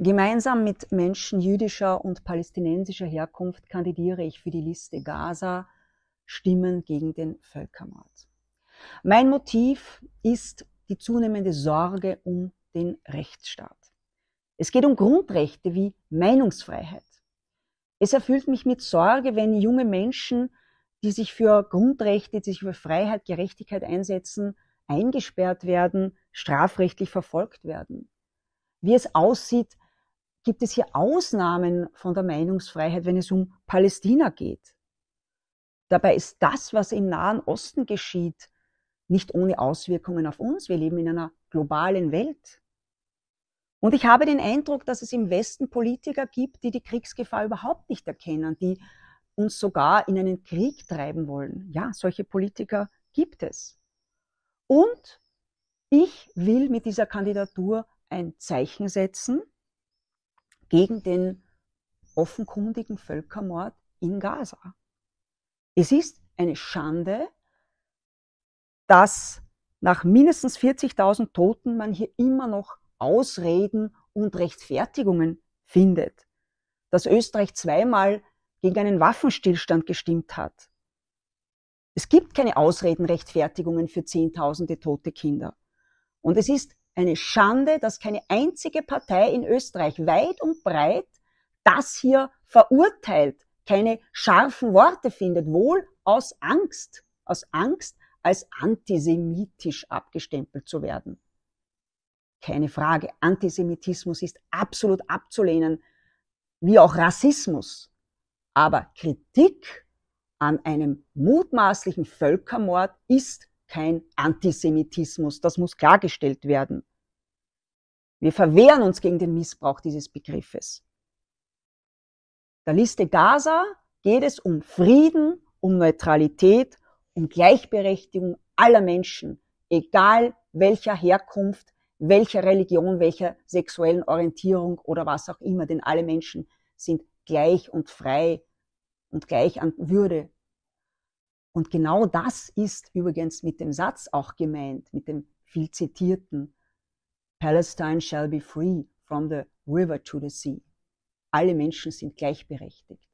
Gemeinsam mit Menschen jüdischer und palästinensischer Herkunft kandidiere ich für die Liste Gaza Stimmen gegen den Völkermord. Mein Motiv ist die zunehmende Sorge um den Rechtsstaat. Es geht um Grundrechte wie Meinungsfreiheit. Es erfüllt mich mit Sorge, wenn junge Menschen, die sich für Grundrechte, die sich für Freiheit, Gerechtigkeit einsetzen, eingesperrt werden, strafrechtlich verfolgt werden. Wie es aussieht, gibt es hier Ausnahmen von der Meinungsfreiheit, wenn es um Palästina geht. Dabei ist das, was im Nahen Osten geschieht, nicht ohne Auswirkungen auf uns. Wir leben in einer globalen Welt. Und ich habe den Eindruck, dass es im Westen Politiker gibt, die die Kriegsgefahr überhaupt nicht erkennen, die uns sogar in einen Krieg treiben wollen. Ja, solche Politiker gibt es. Und ich will mit dieser Kandidatur ein Zeichen setzen, gegen den offenkundigen Völkermord in Gaza. Es ist eine Schande, dass nach mindestens 40.000 Toten man hier immer noch Ausreden und Rechtfertigungen findet. Dass Österreich zweimal gegen einen Waffenstillstand gestimmt hat. Es gibt keine Ausredenrechtfertigungen für Zehntausende tote Kinder. Und es ist eine Schande, dass keine einzige Partei in Österreich weit und breit das hier verurteilt, keine scharfen Worte findet, wohl aus Angst, aus Angst, als antisemitisch abgestempelt zu werden. Keine Frage, Antisemitismus ist absolut abzulehnen, wie auch Rassismus. Aber Kritik an einem mutmaßlichen Völkermord ist kein Antisemitismus. Das muss klargestellt werden. Wir verwehren uns gegen den Missbrauch dieses Begriffes. Der Liste Gaza geht es um Frieden, um Neutralität, um Gleichberechtigung aller Menschen, egal welcher Herkunft, welcher Religion, welcher sexuellen Orientierung oder was auch immer, denn alle Menschen sind gleich und frei und gleich an Würde und genau das ist übrigens mit dem Satz auch gemeint, mit dem viel zitierten Palestine shall be free from the river to the sea. Alle Menschen sind gleichberechtigt.